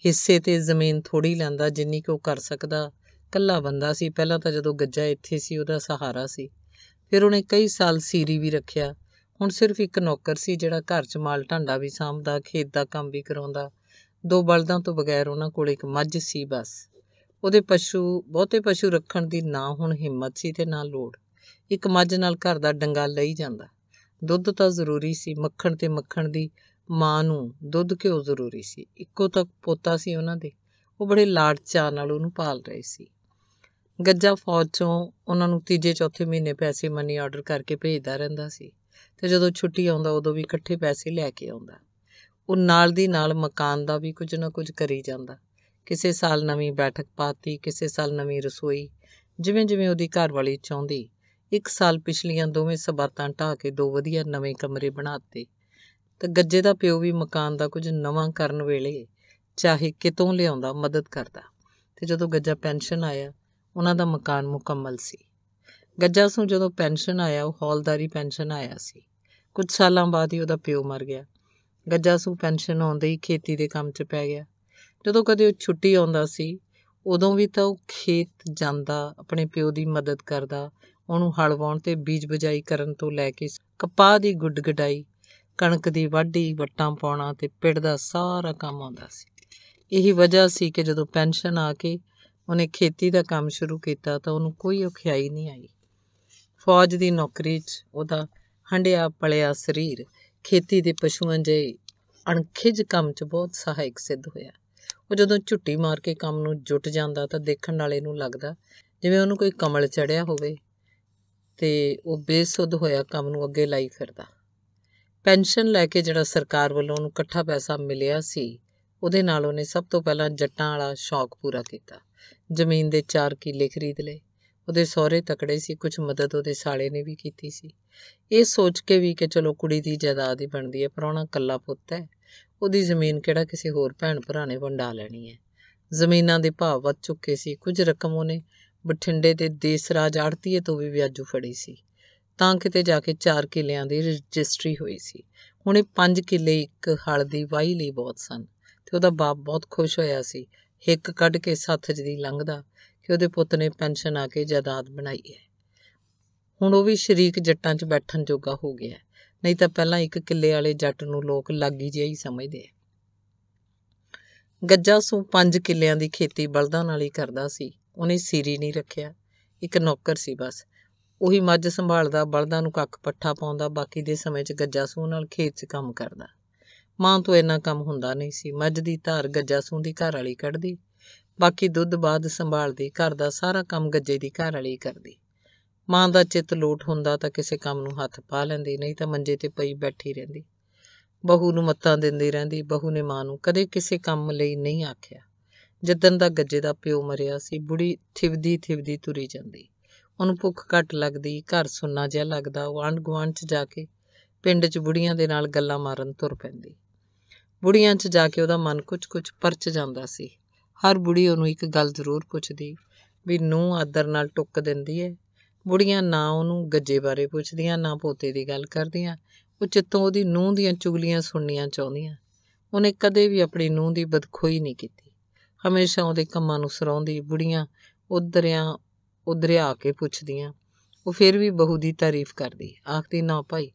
ਹਿੱਸੇ ਤੇ ਜ਼ਮੀਨ ਥੋੜੀ ਲੈਂਦਾ ਜਿੰਨੀ ਕਿ ਉਹ ਕਰ ਸਕਦਾ ਕੱਲਾ ਬੰਦਾ ਸੀ ਪਹਿਲਾਂ ਤਾਂ ਜਦੋਂ ਗੱਜਾ ਇੱਥੇ ਸੀ ਉਹਦਾ ਸਹਾਰਾ ਸੀ ਫਿਰ ਉਹਨੇ ਕਈ ਸਾਲ ਸੀਰੀ ਵੀ ਰੱਖਿਆ ਹੁਣ ਸਿਰਫ ਇੱਕ ਨੌਕਰ ਸੀ ਜਿਹੜਾ ਘਰ 'ਚ ਮਾਲ ਢਾਂਡਾ ਵੀ ਸਾਂਭਦਾ ਖੇਤ ਦਾ ਕੰਮ ਵੀ ਕਰਾਉਂਦਾ ਦੋ ਬਲਦਾਂ ਤੋਂ ਬਗੈਰ ਉਹਨਾਂ ਕੋਲ ਇੱਕ ਮੱਝ ਸੀ ਬਸ ਉਹਦੇ ਪਸ਼ੂ ਬਹੁਤੇ ਪਸ਼ੂ ਰੱਖਣ ਦੀ ਨਾ ਹੁਣ ਹਿੰਮਤ ਸੀ ਤੇ ਨਾ ਲੋੜ ਇੱਕ ਮੱਝ ਨਾਲ ਘਰ ਦਾ ਡੰਗਾ ਲਈ ਜਾਂਦਾ ਦੁੱਧ ਤਾਂ ਜ਼ਰੂਰੀ ਸੀ ਮੱਖਣ ਤੇ ਮੱਖਣ ਦੀ ਮਾਂ ਨੂੰ ਦੁੱਧ ਘਿਓ ਜ਼ਰੂਰੀ ਸੀ ਇੱਕੋ ਤੱਕ ਪੋਤਾ ਸੀ ਉਹਨਾਂ ਦੇ ਉਹ ਬੜੇ ਲਾਡ ਚਾਅ ਨਾਲ ਉਹਨੂੰ ਪਾਲ ਰਹੇ ਸੀ ਗੱਜਾ ਫੌਜ ਚੋਂ ਉਹਨਾਂ ਨੂੰ ਤੀਜੇ ਚੌਥੇ ਮਹੀਨੇ ਪੈਸੇ ਮਨੀ ਆਰਡਰ ਕਰਕੇ ਭੇਜਦਾ ਰਹਿੰਦਾ ਸੀ ਤੇ ਜਦੋਂ ਛੁੱਟੀ ਆਉਂਦਾ ਉਦੋਂ ਵੀ ਇਕੱਠੇ ਪੈਸੇ ਲੈ ਕੇ ਆਉਂਦਾ ਉਹ ਨਾਲ ਦੀ ਨਾਲ ਮਕਾਨ ਦਾ ਵੀ ਕੁਝ ਨਾ ਕੁਝ ਕਰੀ ਜਾਂਦਾ ਕਿਸੇ ਸਾਲ ਨਵੀਂ ਬੈਠਕ ਪਾਤੀ ਕਿਸੇ ਸਾਲ ਨਵੀਂ ਰਸੋਈ ਜਿਵੇਂ ਜਿਵੇਂ ਉਹਦੀ ਘਰ ਵਾਲੀ ਚਾਹੁੰਦੀ ਇੱਕ ਸਾਲ ਪਿਛਲੀਆਂ ਦੋਵੇਂ ਸਬਾਤਾਂ ਢਾ ਕੇ ਦੋ ਵਧੀਆ ਨਵੇਂ ਕਮਰੇ ਬਣਾਤੇ ਤੇ ਗੱਜੇ ਦਾ ਪਿਓ ਵੀ ਮਕਾਨ ਦਾ ਕੁਝ ਨਵਾਂ ਕਰਨ ਵੇਲੇ ਚਾਹੇ ਕਿਤੋਂ ਲਿਆਉਂਦਾ ਮਦਦ ਕਰਦਾ ਤੇ ਜਦੋਂ ਗੱਜਾ ਪੈਨਸ਼ਨ ਆਇਆ ਉਹਨਾਂ ਦਾ ਮਕਾਨ ਮੁਕੰਮਲ ਸੀ ਗੱਜਾ ਨੂੰ ਜਦੋਂ ਪੈਨਸ਼ਨ ਆਇਆ ਉਹ ਹੌਲਦਾਰੀ ਪੈਨਸ਼ਨ ਆਇਆ ਸੀ ਕੁਝ ਸਾਲਾਂ ਬਾਅਦ ਹੀ ਉਹਦਾ ਪਿਓ ਮਰ ਗਿਆ ਗੱਜਾ ਸੂ ਪੈਨਸ਼ਨ ਆਉਂਦੇ ਹੀ ਖੇਤੀ ਦੇ ਕੰਮ 'ਚ ਪੈ ਗਿਆ ਜਦੋਂ ਕਦੇ ਉਹ ਛੁੱਟੀ ਆਉਂਦਾ ਸੀ ਉਦੋਂ ਵੀ ਤਾਂ ਉਹ ਖੇਤ ਜਾਂਦਾ ਆਪਣੇ ਪਿਓ ਦੀ ਮਦਦ ਕਰਦਾ ਉਹਨੂੰ ਹਲ ਵਾਉਣ ਤੇ ਬੀਜ ਬਜਾਈ ਕਰਨ ਤੋਂ ਲੈ ਕੇ ਕਪਾਹ ਦੀ ਗੁੱਡ ਗਡਾਈ ਕਣਕ ਦੀ ਵਾਢੀ ਵੱਟਾਂ ਪਾਉਣਾ ਤੇ ਪਿੜ ਦਾ ਸਾਰਾ ਕੰਮ ਆਉਂਦਾ ਸੀ ਇਹੀ ਵਜ੍ਹਾ ਸੀ ਕਿ ਜਦੋਂ ਪੈਨਸ਼ਨ ਆ ਕੇ ਉਹਨੇ ਖੇਤੀ ਦਾ ਕੰਮ ਸ਼ੁਰੂ ਕੀਤਾ ਤਾਂ ਉਹਨੂੰ ਕੋਈ ਔਖਿਆਈ ਨਹੀਂ ਆਈ ਫੌਜ ਦੀ ਨੌਕਰੀ 'ਚ ਉਹਦਾ ਹੰਡਿਆ ਪਲਿਆ ਸਰੀਰ ਖੇਤੀ ਦੇ ਪਸ਼ੂਆਂ ਜੇ ਅਣਖਿਜ ਕੰਮ 'ਚ ਬਹੁਤ ਸਹਾਇਕ ਸਿੱਧ ਹੋਇਆ ਉਹ ਜਦੋਂ ਝੁੱਟੀ ਮਾਰ ਕੇ ਕੰਮ ਨੂੰ ਜੁਟ ਜਾਂਦਾ ਤਾਂ ਦੇਖਣ ਵਾਲੇ ਨੂੰ ਲੱਗਦਾ ਜਿਵੇਂ ਉਹਨੂੰ ਕੋਈ ਕਮਲ ਚੜਿਆ ਹੋਵੇ ਤੇ ਉਹ ਬੇਸੁੱਧ ਹੋਇਆ ਕੰਮ ਨੂੰ ਅੱਗੇ ਲਾਈ ਫਿਰਦਾ ਪੈਨਸ਼ਨ ਲੈ ਕੇ ਜਿਹੜਾ ਸਰਕਾਰ ਵੱਲੋਂ ਉਹਨੂੰ ਇਕੱਠਾ ਪੈਸਾ ਮਿਲਿਆ ਸੀ ਉਹਦੇ ਨਾਲ ਉਹਨੇ ਸਭ ਤੋਂ ਪਹਿਲਾਂ ਜੱਟਾਂ ਵਾਲਾ ਸ਼ੌਕ ਪੂਰਾ ਕੀਤਾ ਜ਼ਮੀਨ ਦੇ 4 ਕਿੱਲੇ ਖਰੀਦ ਲਏ ਉਹਦੇ ਸਹੁਰੇ ਤਕੜੇ ਸੀ ਕੁਝ ਮਦਦ ਉਹਦੇ ਸਾਲੇ ਨੇ ਵੀ ਕੀਤੀ ਸੀ ਇਹ ਸੋਚ ਕੇ ਵੀ ਕਿ ਚਲੋ ਕੁੜੀ ਦੀ ਜਾਇਦਾਦ ਹੀ ਬਣਦੀ ਹੈ ਪਰਾਉਣਾ ਕੱਲਾ ਪੁੱਤ ਹੈ ਉਹਦੀ ਜ਼ਮੀਨ ਕਿਹੜਾ ਕਿਸੇ ਹੋਰ ਭੈਣ ਭਰਾ ਨੇ ਵੰਡਾ ਲੈਣੀ ਹੈ ਜ਼ਮੀਨਾਂ ਦੇ ਭਾਅ ਵੱਧ ਚੁੱਕੇ ਸੀ ਕੁਝ ਰਕਮ ਉਹਨੇ ਬਠਿੰਡੇ ਦੇ ਦੇਸ ਰਾਜ ਆੜਤੀਏ ਤੋਂ ਵੀ ਵਿਆਜੂ ਫੜੀ ਸੀ ਤਾਂ ਕਿਤੇ ਜਾ ਕੇ ਚਾਰ ਕਿਲਿਆਂ ਦੀ ਰਜਿਸਟਰੀ ਹੋਈ ਸੀ ਹੁਣ ਇਹ 5 ਕਿੱਲੇ ਇੱਕ ਹਲ ਦੀ ਵਾਈ ਲਈ ਬਹੁਤ ਸਨ ਤੇ ਉਹਦਾ ਬਾਪ ਬਹੁਤ ਖੁਸ਼ ਹੋਇਆ ਸੀ ਇੱਕ ਕੱਢ ਕੇ ਸੱਥਜ ਦੀ ਲੰਘਦਾ ਕਿ ਉਹਦੇ ਪੁੱਤ ਨੇ ਪੈਨਸ਼ਨ ਆ ਕੇ ਜਾਇਦਾਦ ਬਣਾਈ ਹੈ ਹੁਣ ਉਹ ਵੀ ਸ਼ਰੀਕ ਜੱਟਾਂ 'ਚ ਬੈਠਣ ਜੋਗਾ ਹੋ ਗਿਆ ਨਹੀਂ ਤਾਂ ਪਹਿਲਾਂ ਇੱਕ ਕਿੱਲੇ ਵਾਲੇ ਜੱਟ ਨੂੰ ਲੋਕ ਲਾਗੀ ਜਿਹਾ ਹੀ ਸਮਝਦੇ ਗੱਜਾ ਸੂ 5 ਕਿੱਲਿਆਂ ਦੀ ਖੇਤੀ ਬਲਦਾਂ ਨਾਲ ਹੀ ਕਰਦਾ ਸੀ ਉਹਨੇ ਸੀਰੀ ਨਹੀਂ ਰੱਖਿਆ ਇੱਕ ਨੌਕਰ ਸੀ ਬਸ ਉਹੀ ਮੱਝ ਸੰਭਾਲਦਾ ਬਲਦਾਂ ਨੂੰ ਕੱਖ ਪੱਠਾ ਪਾਉਂਦਾ ਬਾਕੀ ਦੇ ਸਮੇਂ 'ਚ ਗੱਜਾ ਸੂ ਨਾਲ ਖੇਤ 'ਚ ਕੰਮ ਕਰਦਾ ਮਾਂ ਤੋਂ ਇੰਨਾ ਕੰਮ ਹੁੰਦਾ ਨਹੀਂ ਸੀ ਮੱਝ ਦੀ ਧਾਰ ਗੱਜਾ ਸੂ ਦੀ ਘਰ ਵਾਲੀ ਕੱਢਦੀ ਬਾਕੀ ਦੁੱਧ ਬਾਦ ਸੰਭਾਲਦੀ ਘਰ ਦਾ ਸਾਰਾ ਕੰਮ ਗੱਜੇ ਦੀ ਘਰ ਵਾਲੀ ਕਰਦੀ ਮਾਂ ਦਾ ਚਿੱਤ ਲੋਟ ਹੁੰਦਾ ਤਾਂ ਕਿਸੇ ਕੰਮ ਨੂੰ ਹੱਥ ਪਾ ਲੈਂਦੀ ਨਹੀਂ ਤਾਂ ਮੰਜੇ ਤੇ ਪਈ ਬੈਠੀ ਰਹਿੰਦੀ ਬਹੂ ਨੂੰ ਮੱਤਾਂ ਦਿੰਦੀ ਰਹਿੰਦੀ ਬਹੂ ਨੇ ਮਾਂ ਨੂੰ ਕਦੇ ਕਿਸੇ ਕੰਮ ਲਈ ਨਹੀਂ ਆਖਿਆ ਜਦਨ ਦਾ ਗੱਜੇ ਦਾ ਪਿਓ ਮਰਿਆ ਸੀ ਬੁੜੀ ਥਿਵਦੀ ਥਿਵਦੀ ਤੁਰੀ ਜਾਂਦੀ ਉਹਨੂੰ ਭੁੱਖ ਘੱਟ ਲੱਗਦੀ ਘਰ ਸੁੰਨਾ ਜਿਹਾ ਲੱਗਦਾ ਉਹ ਆਂਡ ਗਵਾਂਡ 'ਚ ਜਾ ਕੇ ਪਿੰਡ 'ਚ ਬੁੜੀਆਂ ਦੇ ਨਾਲ ਗੱਲਾਂ ਮਾਰਨ ਤੁਰ ਪੈਂਦੀ ਬੁੜੀਆਂ 'ਚ ਜਾ ਕੇ ਉਹਦਾ ਮਨ ਕੁਝ-ਕੁਝ ਪਰਚ ਜਾਂਦਾ ਸੀ ਹਰ ਬੁੜੀ ਉਹਨੂੰ ਇੱਕ ਗੱਲ ਜ਼ਰੂਰ ਪੁੱਛਦੀ ਵੀ ਨੂੰ ਆਦਰ ਨਾਲ ਟੁੱਕ ਦਿੰਦੀ ਏ ਬੁੜੀਆਂ ਨਾ ਉਹਨੂੰ ਗੱਜੇ ਬਾਰੇ ਪੁੱਛਦੀਆਂ ਨਾ ਪੋਤੇ ਦੀ ਗੱਲ ਕਰਦੀਆਂ ਉਹ ਚਿੱਤੋਂ ਉਹਦੀ ਨੂੰਹ ਦੀਆਂ ਚੁਗਲੀਆਂ ਸੁਣਨੀਆਂ ਚਾਹੁੰਦੀਆਂ ਉਹਨੇ ਕਦੇ ਵੀ ਆਪਣੀ ਨੂੰਹ ਦੀ ਬਦਖੋਈ ਨਹੀਂ ਕੀਤੀ ਹਮੇਸ਼ਾ ਉਹਦੇ ਕੰਮਾਂ ਨੂੰ ਸਰਾਉਂਦੀ ਬੁੜੀਆਂ ਉਧਰਿਆਂ ਉਧਰਿਆ ਕੇ ਪੁੱਛਦੀਆਂ ਉਹ ਫਿਰ ਵੀ ਬਹੂ ਦੀ ਤਾਰੀਫ ਕਰਦੀ ਆਖਦੀ ਨਾ ਭਾਈ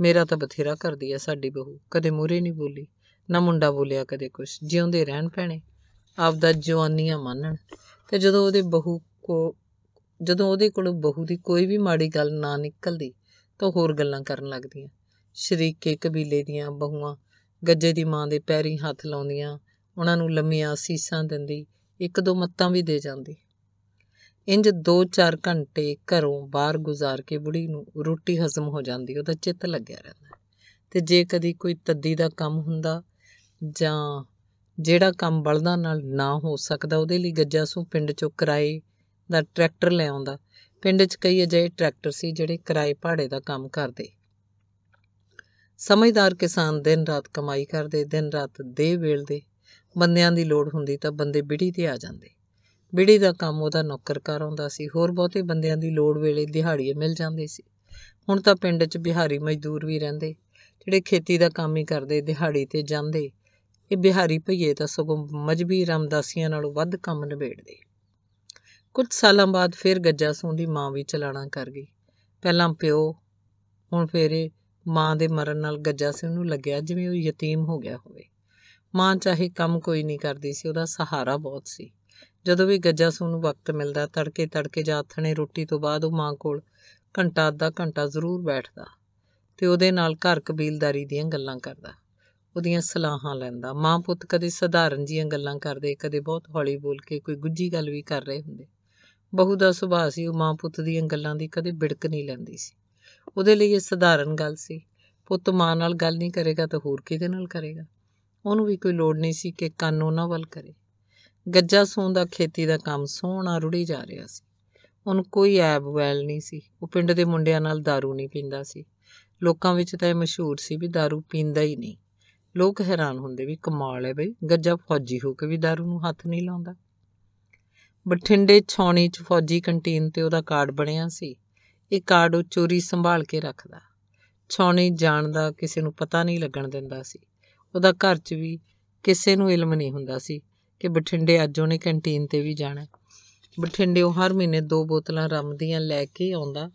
ਮੇਰਾ ਤਾਂ ਬਥੇਰਾ ਕਰਦੀ ਐ ਸਾਡੀ ਬਹੂ ਕਦੇ ਮੂਰੇ ਨਹੀਂ ਬੋਲੀ ਨਾ ਮੁੰਡਾ ਬੋਲਿਆ ਕਦੇ ਕੁਛ ਜਿਉਂਦੇ ਰਹਿਣ ਪੈਣੇ ਆਪਦਾ ਜਵਾਨੀਆਂ ਮੰਨਣ ਤੇ ਜਦੋਂ ਉਹਦੇ ਬਹੂ ਕੋ ਜਦੋਂ ਉਹਦੇ ਕੋਲੋਂ ਬਹੂ ਦੀ ਕੋਈ ਵੀ ਮਾੜੀ ਗੱਲ ਨਾ ਨਿਕਲਦੀ ਤਾਂ ਹੋਰ ਗੱਲਾਂ ਕਰਨ ਲੱਗਦੀਆਂ ਸ਼ਰੀਕੇ ਕਬੀਲੇ ਦੀਆਂ ਬਹੂਆਂ ਗੱਜੇ ਦੀ ਮਾਂ ਦੇ ਪੈਰੀ ਹੱਥ ਲਾਉਂਦੀਆਂ ਉਹਨਾਂ ਨੂੰ ਲੰਮੀਆਂ ਅਸੀਸਾਂ ਦਿੰਦੀ ਇੱਕ ਦੋ ਮੱਤਾਂ ਵੀ ਦੇ ਜਾਂਦੀ ਇੰਜ 2-4 ਘੰਟੇ ਘਰੋਂ ਬਾਹਰ ਗੁਜ਼ਾਰ ਕੇ ਬੁੜੀ ਨੂੰ ਰੋਟੀ ਹਜ਼ਮ ਹੋ ਜਾਂਦੀ ਉਹਦਾ ਚਿੱਤ ਲੱਗਿਆ ਰਹਿੰਦਾ ਤੇ ਜੇ ਕਦੀ ਕੋਈ ਤੱਦੀ ਦਾ ਕੰਮ ਹੁੰਦਾ ਜਾਂ ਜਿਹੜਾ ਕੰਮ ਬਲਦਾਂ ਨਾਲ ਨਾ ਹੋ ਸਕਦਾ ਉਹਦੇ ਲਈ ਗੱਜਾ ਸੂ ਪਿੰਡ ਚੋਂ ਕਿਰਾਏ ਦਾ ਟਰੈਕਟਰ ਲੈ ਆਉਂਦਾ ਪਿੰਡ 'ਚ ਕਈ ਅਜਿਹੇ ਟਰੈਕਟਰ ਸੀ ਜਿਹੜੇ ਕਿਰਾਏ ਭਾੜੇ ਦਾ ਕੰਮ ਕਰਦੇ ਸਮਝਦਾਰ ਕਿਸਾਨ ਦਿਨ ਰਾਤ ਕਮਾਈ ਕਰਦੇ ਦਿਨ ਰਾਤ ਦੇ ਦੇ ਬੰਦਿਆਂ ਦੀ ਲੋੜ ਹੁੰਦੀ ਤਾਂ ਬੰਦੇ ਬਿੜੀ ਤੇ ਆ ਜਾਂਦੇ ਬਿੜੀ ਦਾ ਕੰਮ ਉਹਦਾ ਨੌਕਰ ਕਰ ਆਉਂਦਾ ਸੀ ਹੋਰ ਬਹੁਤੇ ਬੰਦਿਆਂ ਦੀ ਲੋੜ ਵੇਲੇ ਦਿਹਾੜੀਏ ਮਿਲ ਜਾਂਦੇ ਸੀ ਹੁਣ ਤਾਂ ਪਿੰਡ 'ਚ ਬਿਹਾਰੀ ਮਜ਼ਦੂਰ ਵੀ ਰਹਿੰਦੇ ਜਿਹੜੇ ਖੇਤੀ ਦਾ ਕੰਮ ਹੀ ਕਰਦੇ ਦਿਹਾੜੀ ਤੇ ਜਾਂਦੇ ਇਹ ਬਿਹਾਰੀ ਭਈਏ ਤਾਂ ਸਗੋਂ ਮਜਬੀ ਰਾਮਦਾਸੀਆਂ ਨਾਲੋਂ ਵੱਧ ਕੰਮ ਨਿਬੇੜਦੇ ਕੁਝ ਸਾਲਾਂ ਬਾਅਦ ਫਿਰ ਗੱਜਾ ਸੋਂ ਦੀ ਮਾਂ ਵੀ ਚਲਾਣਾ ਕਰ ਗਈ ਪਹਿਲਾਂ ਪਿਓ ਹੁਣ ਫੇਰੇ ਮਾਂ ਦੇ ਮਰਨ ਨਾਲ ਗੱਜਾ ਸਿੰਘ ਨੂੰ ਲੱਗਿਆ ਜਿਵੇਂ ਉਹ ਯਤੀਮ ਹੋ ਗਿਆ ਹੋਵੇ ਮਾਂ ਚਾਹੇ ਕੰਮ ਕੋਈ ਨਹੀਂ ਕਰਦੀ ਸੀ ਉਹਦਾ ਸਹਾਰਾ ਬਹੁਤ ਸੀ ਜਦੋਂ ਵੀ ਗੱਜਾ ਸੂ ਨੂੰ ਵਕਤ ਮਿਲਦਾ ਤੜਕੇ ਤੜਕੇ ਜਾ ਅਥਣੇ ਰੋਟੀ ਤੋਂ ਬਾਅਦ ਉਹ ਮਾਂ ਕੋਲ ਘੰਟਾ ਅੱਧਾ ਘੰਟਾ ਜ਼ਰੂਰ ਬੈਠਦਾ ਤੇ ਉਹਦੇ ਨਾਲ ਘਰ ਕਬੀਲਦਾਰੀ ਦੀਆਂ ਗੱਲਾਂ ਕਰਦਾ ਉਹਦੀਆਂ ਸਲਾਹਾਂ ਲੈਂਦਾ ਮਾਂ ਪੁੱਤ ਕਦੇ ਸਧਾਰਨ ਜੀਆਂ ਗੱਲਾਂ ਕਰਦੇ ਕਦੇ ਬਹੁਤ ਹੌਲੀ ਬੋਲ ਕੇ ਕੋਈ ਗੁੱਜੀ ਗੱਲ ਵੀ ਕਰ ਰਹੇ ਹੁੰਦੇ ਬਹੂ ਦਾ ਸੁਭਾਅ ਸੀ ਉਹ ਮਾਂ ਪੁੱਤ ਦੀਆਂ ਗੱਲਾਂ ਦੀ ਕਦੇ ਬਿੜਕ ਨਹੀਂ ਲੈਂਦੀ ਸੀ ਉਹਦੇ ਲਈ ਇਹ ਸਧਾਰਨ ਗੱਲ ਸੀ ਪੁੱਤ ਮਾਂ ਨਾਲ ਗੱਲ ਨਹੀਂ ਕਰੇਗਾ ਤਾਂ ਹੋਰ ਕਿਹਦੇ ਨਾਲ ਕਰੇਗਾ ਉਹਨੂੰ ਵੀ ਕੋਈ ਲੋੜ ਨਹੀਂ ਸੀ ਕਿ ਕੰਨ ਉਹਨਾਂ ਵੱਲ ਕਰੇ ਗੱਜਾ ਸੌਂ ਦਾ ਖੇਤੀ ਦਾ ਕੰਮ ਸੋਹਣਾ ਰੁੜੀ ਜਾ ਰਿਹਾ ਸੀ ਉਹਨੂੰ ਕੋਈ ਐਬ ਵੈਲ ਨਹੀਂ ਸੀ ਉਹ ਪਿੰਡ ਦੇ ਮੁੰਡਿਆਂ ਨਾਲ दारू ਨਹੀਂ ਪੀਂਦਾ ਸੀ ਲੋਕਾਂ ਵਿੱਚ ਤਾਂ ਇਹ ਮਸ਼ਹੂਰ ਸੀ ਵੀ दारू ਪੀਂਦਾ ਹੀ ਨਹੀਂ ਲੋਕ ਹੈਰਾਨ ਹੁੰਦੇ ਵੀ ਕਮਾਲ ਹੈ ਬਈ ਗੱਜਾ ਫੌਜੀ ਹੋ ਕੇ ਵੀ दारू ਨੂੰ ਹੱਥ ਨਹੀਂ ਲਾਉਂਦਾ ਬਠਿੰਡੇ ਛੌਣੀ 'ਚ ਫੌਜੀ ਕੰਟੀਨ ਤੇ ਉਹਦਾ ਕਾਰਡ ਬਣਿਆ ਸੀ ਇਹ ਕਾਰਡ ਉਹ ਚੋਰੀ ਸੰਭਾਲ ਕੇ ਰੱਖਦਾ ਜਾਣ ਜਾਣਦਾ ਕਿਸੇ ਨੂੰ ਪਤਾ ਨਹੀਂ ਲੱਗਣ ਦਿੰਦਾ ਸੀ ਉਹਦਾ ਘਰ 'ਚ ਵੀ ਕਿਸੇ ਨੂੰ ਇਲਮ ਨਹੀਂ ਹੁੰਦਾ ਸੀ ਕਿ ਬਠਿੰਡੇ ਅੱਜ ਉਹਨੇ ਕੈਂਟੀਨ ਤੇ ਵੀ ਜਾਣਾ ਬਠਿੰਡੇ ਉਹ ਹਰ ਮਹੀਨੇ ਦੋ ਬੋਤਲਾਂ ਰਮ ਦੀਆਂ ਲੈ ਕੇ ਆਉਂਦਾ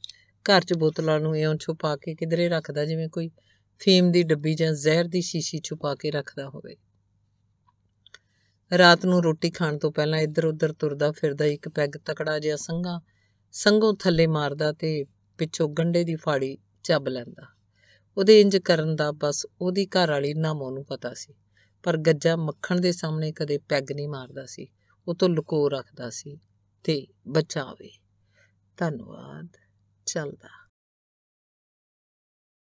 ਘਰ 'ਚ ਬੋਤਲਾਂ ਨੂੰ ਇਉਂ ਛੁਪਾ ਕੇ ਕਿਧਰੇ ਰੱਖਦਾ ਜਿਵੇਂ ਕੋਈ ਫੀਮ ਦੀ ਡੱਬੀ ਜਾਂ ਜ਼ਹਿਰ ਦੀ ਸ਼ੀਸ਼ੀ ਛੁਪਾ ਕੇ ਰੱਖਦਾ ਹੋਵੇ ਰਾਤ ਨੂੰ ਰੋਟੀ ਖਾਣ ਤੋਂ ਪਹਿਲਾਂ ਇੱਧਰ ਉੱਧਰ ਤੁਰਦਾ ਫਿਰਦਾ ਇੱਕ ਪੈਗ ਤਕੜਾ ਜਿਹਾ ਸੰਘਾ ਸੰਘੋਂ ਥੱਲੇ ਮਾਰਦਾ ਤੇ ਪਿੱਛੋਂ ਗੰਡੇ ਦੀ ਫਾੜੀ ਚੱਬ ਲੈਂਦਾ ਉਹਦੇ ਇੰਜ ਕਰਨ ਦਾ ਬਸ ਉਹਦੀ ਘਰ ਵਾਲੀ ਨਾਮੋ ਨੂੰ ਪਤਾ ਸੀ ਪਰ ਗੱਜਾ ਮੱਖਣ ਦੇ ਸਾਹਮਣੇ ਕਦੇ ਪੈਗ ਨਹੀਂ ਮਾਰਦਾ ਸੀ ਉਹ ਤੋਂ ਲੁਕੋ ਰੱਖਦਾ ਸੀ ਤੇ ਬਚਾਵੇ ਧੰਨਵਾਦ ਚੱਲਦਾ